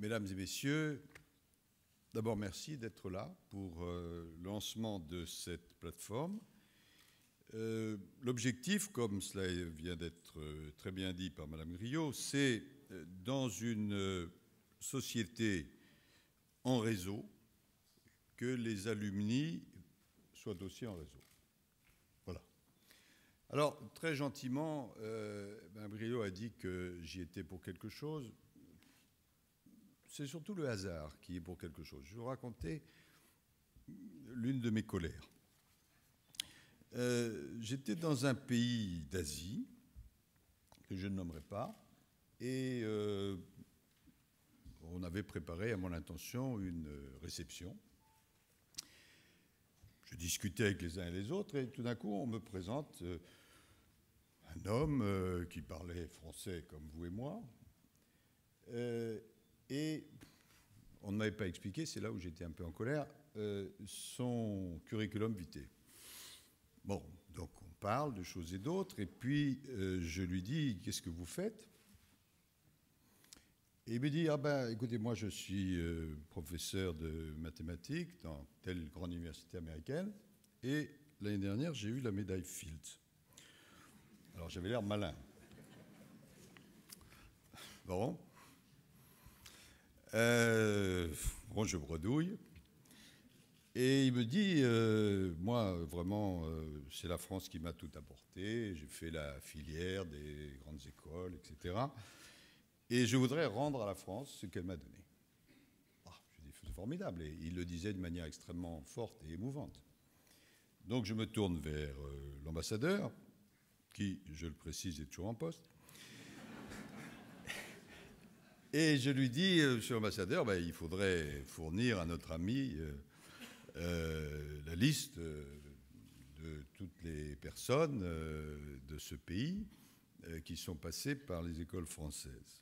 mesdames et messieurs, d'abord merci d'être là pour euh, le lancement de cette plateforme. Euh, l'objectif, comme cela vient d'être euh, très bien dit par Madame Griot, c'est dans une société en réseau que les alumni soient aussi en réseau. Voilà. Alors, très gentiment, euh, Mme a dit que j'y étais pour quelque chose c'est surtout le hasard qui est pour quelque chose. Je vais vous raconter l'une de mes colères. Euh, j'étais dans un pays d'Asie, que je ne nommerai pas, et euh, on avait préparé à mon intention une réception. Je discutais avec les uns et les autres, et tout d'un coup, on me présente euh, un homme qui parlait français comme vous et moi et on ne m'avait pas expliqué, c'est là où j'étais un peu en colère, euh, son curriculum vitae. Bon, donc on parle de choses et d'autres, et puis euh, je lui dis Qu'est-ce que vous faites Et il me dit Ah ben écoutez, moi je suis euh, professeur de mathématiques dans telle grande université américaine, et l'année dernière j'ai eu la médaille Fields. Alors j'avais l'air malin. Bon, bon, euh, je bredouille. Et il me dit, euh, moi, vraiment, euh, c'est la France qui m'a tout apporté. J'ai fait la filière des grandes écoles, etc. Et je voudrais rendre à la France ce qu'elle m'a donné. Ah, je dis, c'est formidable. Et il le disait de manière extrêmement forte et émouvante. Donc je me tourne vers l'ambassadeur, qui, je le précise, est toujours en poste. Et je lui dis, euh, monsieur l'ambassadeur, ben, il faudrait fournir à notre ami euh, euh, la liste de toutes les personnes de ce pays qui sont passées par les écoles françaises.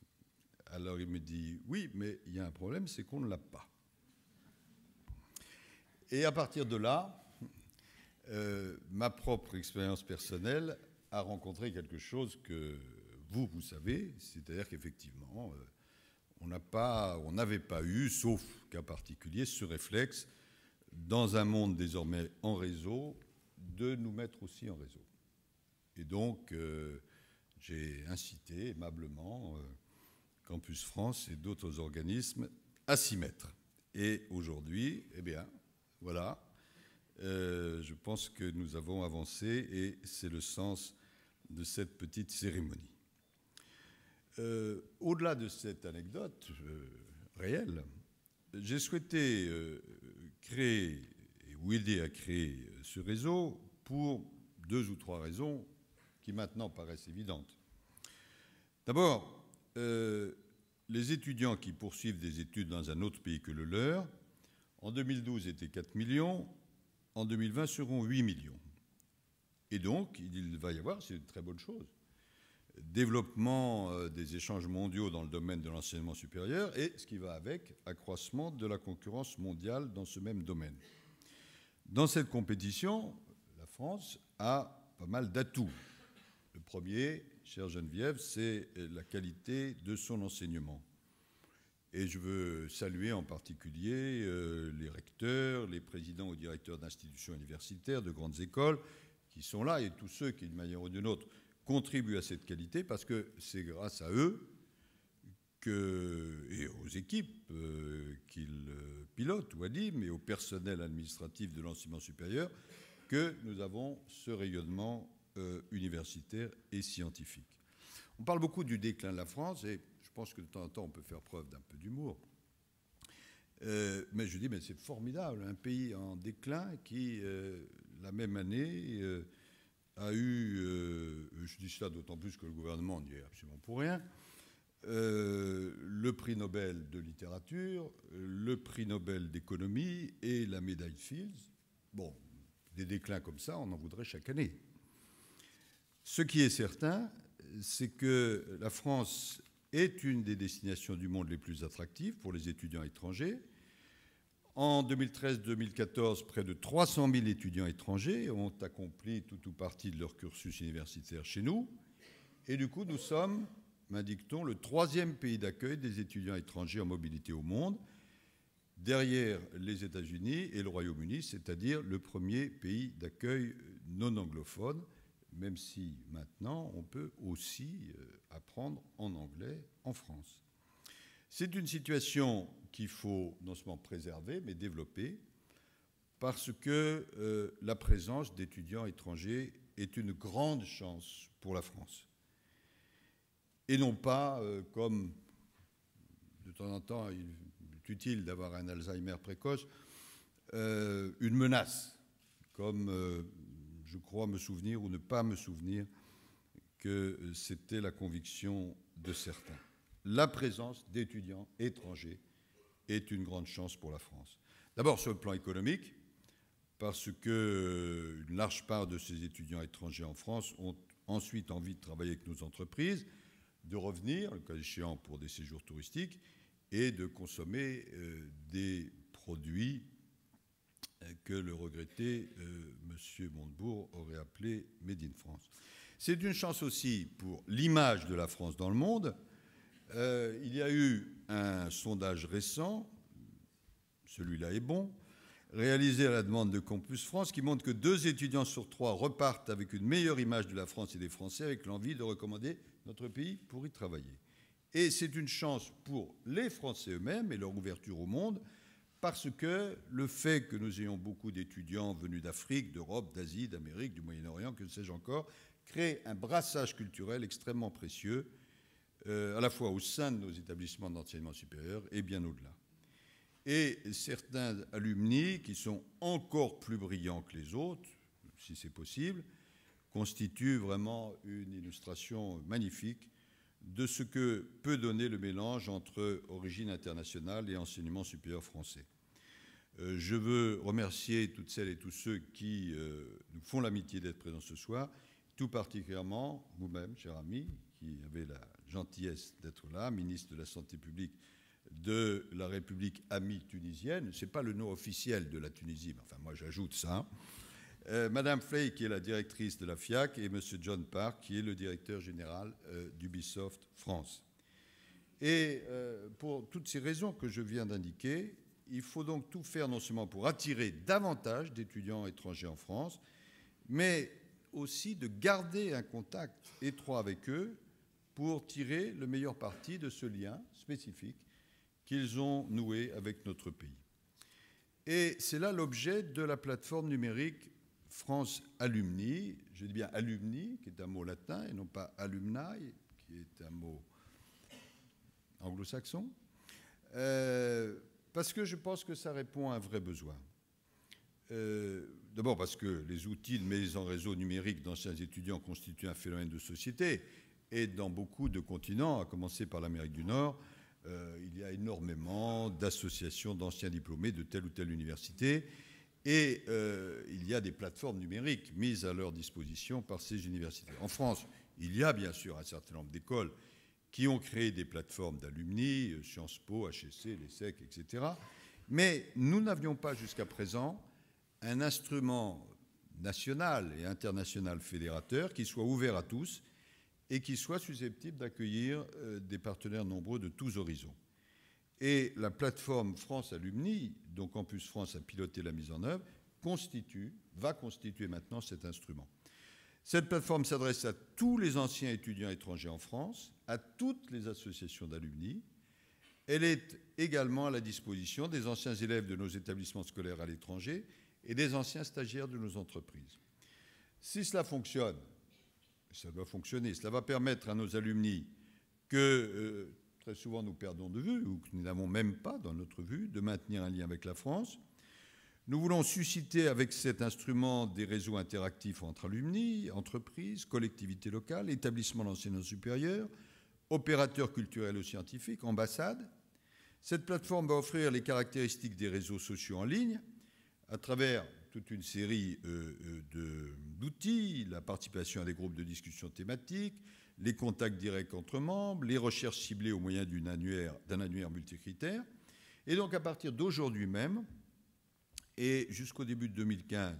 Alors il me dit, oui, mais il y a un problème, c'est qu'on ne l'a pas. Et à partir de là, ma propre expérience personnelle a rencontré quelque chose que vous, vous savez, c'est-à-dire qu'effectivement, on n'a pas, on n'avait pas eu, sauf cas particulier, ce réflexe dans un monde désormais en réseau, de nous mettre aussi en réseau. Et donc, euh, j'ai incité aimablement euh, Campus France et d'autres organismes à s'y mettre. Et aujourd'hui, eh bien, voilà, euh, je pense que nous avons avancé et c'est le sens de cette petite cérémonie. Euh, au-delà de cette anecdote euh, réelle, j'ai souhaité euh, créer ou aider à créer ce réseau pour deux ou trois raisons qui maintenant paraissent évidentes. D'abord, les étudiants qui poursuivent des études dans un autre pays que le leur, en 2012 étaient 4 millions, en 2020 seront 8 millions. Et donc, il va y avoir, c'est une très bonne chose, développement euh, des échanges mondiaux dans le domaine de l'enseignement supérieur et, ce qui va avec, accroissement de la concurrence mondiale dans ce même domaine. Dans cette compétition, la France a pas mal d'atouts. Le premier, chère Geneviève, c'est euh, la qualité de son enseignement. Et je veux saluer en particulier euh, les recteurs, les présidents ou directeurs d'institutions universitaires, de grandes écoles, qui sont là, et tous ceux qui, d'une manière ou d'une autre, contribuent à cette qualité parce que c'est grâce à eux que, et aux équipes euh, qu'ils euh, pilotent ou dit et au personnel administratif de l'enseignement supérieur que nous avons ce rayonnement euh, universitaire et scientifique. On parle beaucoup du déclin de la France et je pense que de temps en temps on peut faire preuve d'un peu d'humour. mais je dis, mais c'est formidable, un pays en déclin qui, la même année, a eu, euh, je dis cela d'autant plus que le gouvernement n'y est absolument pour rien, euh, le prix Nobel de littérature, le prix Nobel d'économie et la médaille Fields. Bon, des déclins comme ça, on en voudrait chaque année. Ce qui est certain, c'est que la France est une des destinations du monde les plus attractives pour les étudiants étrangers en 2013-2014, près de 300 000 étudiants étrangers ont accompli tout ou partie de leur cursus universitaire chez nous. Et du coup, nous sommes, mindique on le troisième pays d'accueil des étudiants étrangers en mobilité au monde, derrière les États-Unis et le Royaume-Uni, c'est-à-dire le premier pays d'accueil non anglophone, même si maintenant on peut aussi euh, apprendre en anglais en France. C'est une situation qu'il faut non seulement préserver, mais développer, parce que euh, la présence d'étudiants étrangers est une grande chance pour la France. Et non pas euh, comme de temps en temps il est utile d'avoir un Alzheimer précoce, euh, une menace, comme je crois me souvenir ou ne pas me souvenir que c'était la conviction de certains la présence d'étudiants étrangers est une grande chance pour la France. D'abord sur le plan économique, parce qu'une large part de ces étudiants étrangers en France ont ensuite envie de travailler avec nos entreprises, de revenir, le cas échéant, pour des séjours touristiques, et de consommer euh, des produits euh, que le regretté euh, M. Montebourg aurait appelé Made in France. C'est une chance aussi pour l'image de la France dans le monde, euh, il y a eu un sondage récent, celui-là est bon, réalisé à la demande de Campus France, qui montre que deux étudiants sur trois repartent avec une meilleure image de la France et des Français, avec l'envie de recommander notre pays pour y travailler. Et c'est une chance pour les Français eux-mêmes et leur ouverture au monde, parce que le fait que nous ayons beaucoup d'étudiants venus d'Afrique, d'Europe, d'Asie, d'Amérique, du Moyen-Orient, que sais-je encore, crée un brassage culturel extrêmement précieux euh, à la fois au sein de nos établissements d'enseignement supérieur et bien au-delà. Et certains alumni qui sont encore plus brillants que les autres, si c'est possible, constituent vraiment une illustration magnifique de ce que peut donner le mélange entre origine internationale et enseignement supérieur français. Euh, je veux remercier toutes celles et tous ceux qui euh, nous font l'amitié d'être présents ce soir, tout particulièrement vous-même, cher ami, qui avez la gentillesse d'être là, ministre de la Santé publique de la République amie tunisienne. Ce n'est pas le nom officiel de la Tunisie, mais enfin moi j'ajoute ça. Euh, Madame Flay, qui est la directrice de la FIAC, et Monsieur John Park, qui est le directeur général euh, d'Ubisoft France. Et euh, pour toutes ces raisons que je viens d'indiquer, il faut donc tout faire non seulement pour attirer davantage d'étudiants étrangers en France, mais aussi de garder un contact étroit avec eux pour tirer le meilleur parti de ce lien spécifique qu'ils ont noué avec notre pays. Et c'est là l'objet de la plateforme numérique France Alumni. Je dis bien alumni, qui est un mot latin, et non pas alumni, qui est un mot anglo-saxon, euh, parce que je pense que ça répond à un vrai besoin. Euh, d'abord parce que les outils de mise en réseau numérique d'anciens étudiants constituent un phénomène de société et dans beaucoup de continents, à commencer par l'Amérique du Nord, euh, il y a énormément d'associations d'anciens diplômés de telle ou telle université. Et euh, il y a des plateformes numériques mises à leur disposition par ces universités. En France, il y a bien sûr un certain nombre d'écoles qui ont créé des plateformes d'alumni, euh, Sciences Po, HEC, l'ESSEC, etc. Mais nous n'avions pas jusqu'à présent un instrument national et international fédérateur qui soit ouvert à tous et qui soit susceptible d'accueillir euh, des partenaires nombreux de tous horizons. Et la plateforme France Alumni, dont Campus France a piloté la mise en œuvre, constitue, va constituer maintenant cet instrument. Cette plateforme s'adresse à tous les anciens étudiants étrangers en France, à toutes les associations d'alumni. Elle est également à la disposition des anciens élèves de nos établissements scolaires à l'étranger et des anciens stagiaires de nos entreprises. Si cela fonctionne, ça doit fonctionner. Cela va permettre à nos alumni que euh, très souvent nous perdons de vue ou que nous n'avons même pas dans notre vue de maintenir un lien avec la France. Nous voulons susciter avec cet instrument des réseaux interactifs entre alumni, entreprises, collectivités locales, établissements d'enseignement supérieur, opérateurs culturels ou scientifiques, ambassades. Cette plateforme va offrir les caractéristiques des réseaux sociaux en ligne à travers toute une série euh, euh, d'outils, la participation à des groupes de discussion thématiques, les contacts directs entre membres, les recherches ciblées au moyen d'un annuaire, annuaire multicritère. Et donc à partir d'aujourd'hui même, et jusqu'au début de 2015,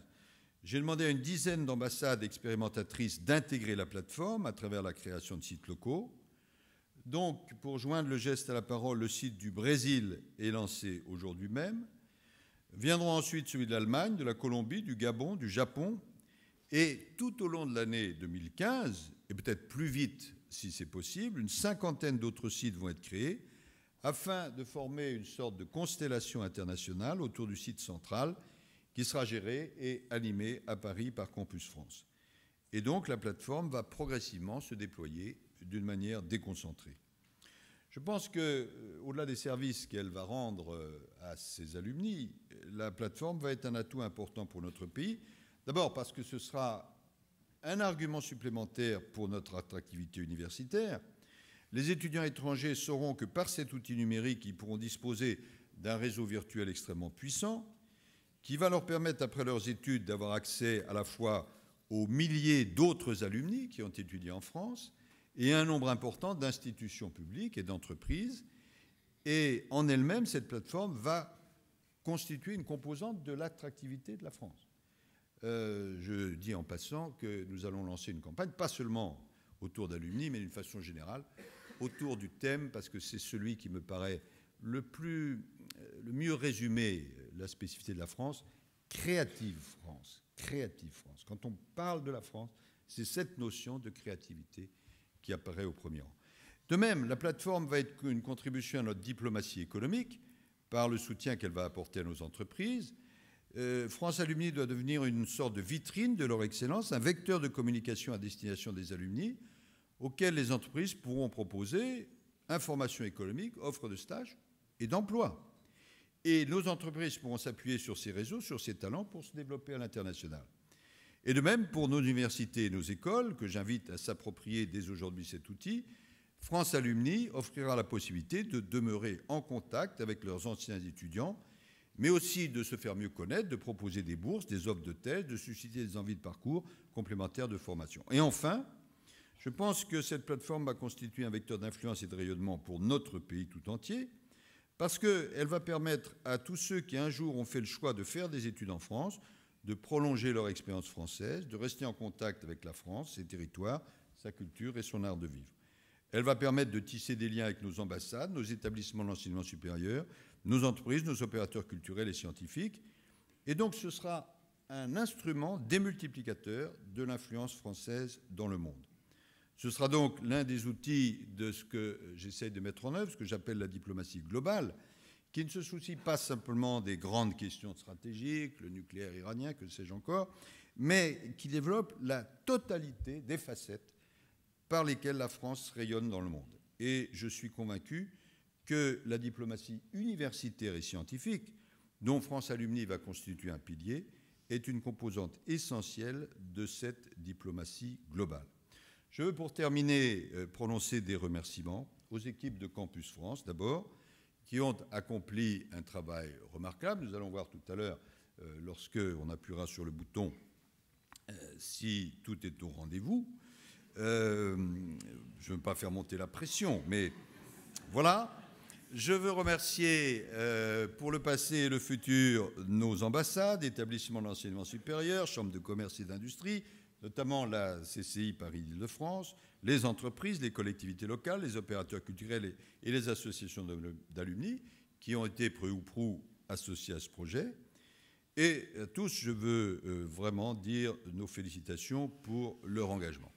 j'ai demandé à une dizaine d'ambassades expérimentatrices d'intégrer la plateforme à travers la création de sites locaux. Donc, pour joindre le geste à la parole, le site du Brésil est lancé aujourd'hui même. Viendront ensuite celui de l'Allemagne, de la Colombie, du Gabon, du Japon. Et tout au long de l'année 2015, et peut-être plus vite si c'est possible, une cinquantaine d'autres sites vont être créés afin de former une sorte de constellation internationale autour du site central qui sera géré et animé à Paris par Campus France. Et donc la plateforme va progressivement se déployer d'une manière déconcentrée. Je pense que, euh, au-delà des services qu'elle va rendre euh, à ses alumni, la plateforme va être un atout important pour notre pays. D'abord parce que ce sera un argument supplémentaire pour notre attractivité universitaire. Les étudiants étrangers sauront que par cet outil numérique, ils pourront disposer d'un réseau virtuel extrêmement puissant qui va leur permettre, après leurs études, d'avoir accès à la fois aux milliers d'autres alumni qui ont étudié en France et un nombre important d'institutions publiques et d'entreprises. Et en elle-même, cette plateforme va constituer une composante de l'attractivité de la France. Euh, je dis en passant que nous allons lancer une campagne, pas seulement autour d'alumni, mais d'une façon générale, autour du thème, parce que c'est celui qui me paraît le, plus, euh, le mieux résumé euh, la spécificité de la France, créative France. Créative France. Quand on parle de la France, c'est cette notion de créativité apparaît au premier rang. De même, la plateforme va être une contribution à notre diplomatie économique par le soutien qu'elle va apporter à nos entreprises. Euh, France Alumni doit devenir une sorte de vitrine de leur excellence, un vecteur de communication à destination des alumni, auxquels les entreprises pourront proposer information économique, offres de stage et d'emploi. Et nos entreprises pourront s'appuyer sur ces réseaux, sur ces talents pour se développer à l'international. Et de même pour nos universités et nos écoles, que j'invite à s'approprier dès aujourd'hui cet outil, France Alumni offrira la possibilité de demeurer en contact avec leurs anciens étudiants, mais aussi de se faire mieux connaître, de proposer des bourses, des offres de thèse, de susciter des envies de parcours complémentaires de formation. Et enfin, je pense que cette plateforme va constituer un vecteur d'influence et de rayonnement pour notre pays tout entier, parce qu'elle va permettre à tous ceux qui un jour ont fait le choix de faire des études en France de prolonger leur expérience française, de rester en contact avec la France, ses territoires, sa culture et son art de vivre. Elle va permettre de tisser des liens avec nos ambassades, nos établissements d'enseignement supérieur, nos entreprises, nos opérateurs culturels et scientifiques. Et donc ce sera un instrument démultiplicateur de l'influence française dans le monde. Ce sera donc l'un des outils de ce que j'essaie de mettre en œuvre, ce que j'appelle la diplomatie globale, qui ne se soucie pas simplement des grandes questions stratégiques, le nucléaire iranien, que sais-je encore, mais qui développe la totalité des facettes par lesquelles la France rayonne dans le monde. Et je suis convaincu que la diplomatie universitaire et scientifique, dont France Alumni va constituer un pilier, est une composante essentielle de cette diplomatie globale. Je veux pour terminer euh, prononcer des remerciements aux équipes de Campus France d'abord, qui ont accompli un travail remarquable. Nous allons voir tout à l'heure, euh, lorsque on appuiera sur le bouton, euh, si tout est au rendez-vous. Euh, je ne veux pas faire monter la pression, mais voilà. Je veux remercier pour le passé et le futur nos ambassades, établissements d'enseignement supérieur, chambres de commerce et d'industrie, notamment la CCI Paris-Île-de-France, les entreprises, les collectivités locales, les opérateurs culturels et les associations d'alumni qui ont été pré ou prou associés à ce projet. Et à tous, je veux euh, vraiment dire nos félicitations pour leur engagement.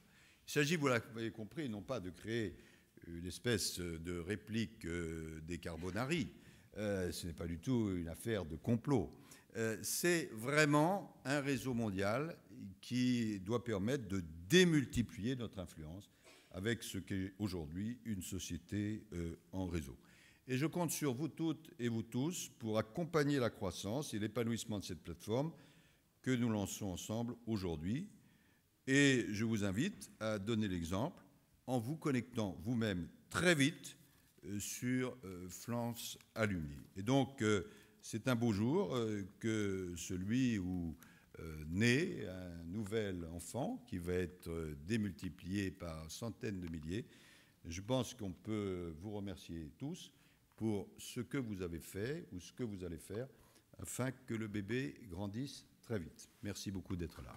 Il s'agit, vous l'avez compris, non pas de créer une espèce de réplique euh, des Carbonari, euh, ce n'est pas du tout une affaire de complot, c'est vraiment un réseau mondial qui doit permettre de démultiplier notre influence avec ce qu'est aujourd'hui une société euh, en réseau. Et je compte sur vous toutes et vous tous pour accompagner la croissance et l'épanouissement de cette plateforme que nous lançons ensemble aujourd'hui. Et je vous invite à donner l'exemple en vous connectant vous-même très vite euh, sur euh, Flance Alumni. Et donc, c'est un beau jour que celui où euh, né un nouvel enfant qui va être euh, démultiplié par centaines de milliers. Je pense qu'on peut vous remercier tous pour ce que vous avez fait ou ce que vous allez faire afin que le bébé grandisse très vite. Merci beaucoup d'être là.